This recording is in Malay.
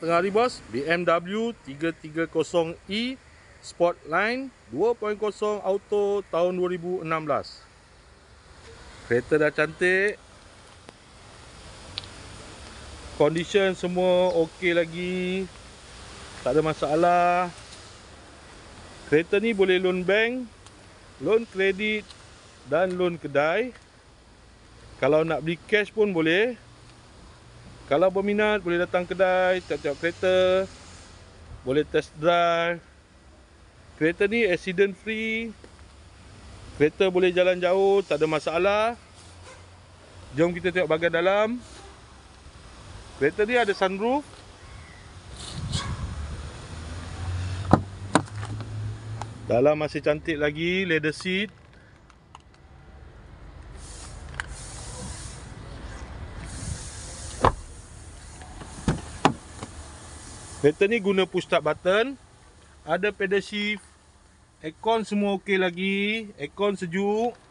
tengah hari bos BMW 330e Sportline 2.0 auto tahun 2016 kereta dah cantik condition semua ok lagi tak ada masalah kereta ni boleh loan bank loan kredit dan loan kedai kalau nak beli cash pun boleh kalau berminat boleh datang kedai Tengok-tengok kereta Boleh test drive Kereta ni accident free Kereta boleh jalan jauh Tak ada masalah Jom kita tengok bahagian dalam Kereta ni ada sunroof Dalam masih cantik lagi Leather seat Kereta ni guna push start button. Ada pedal shift. Aircon semua okey lagi. Aircon sejuk.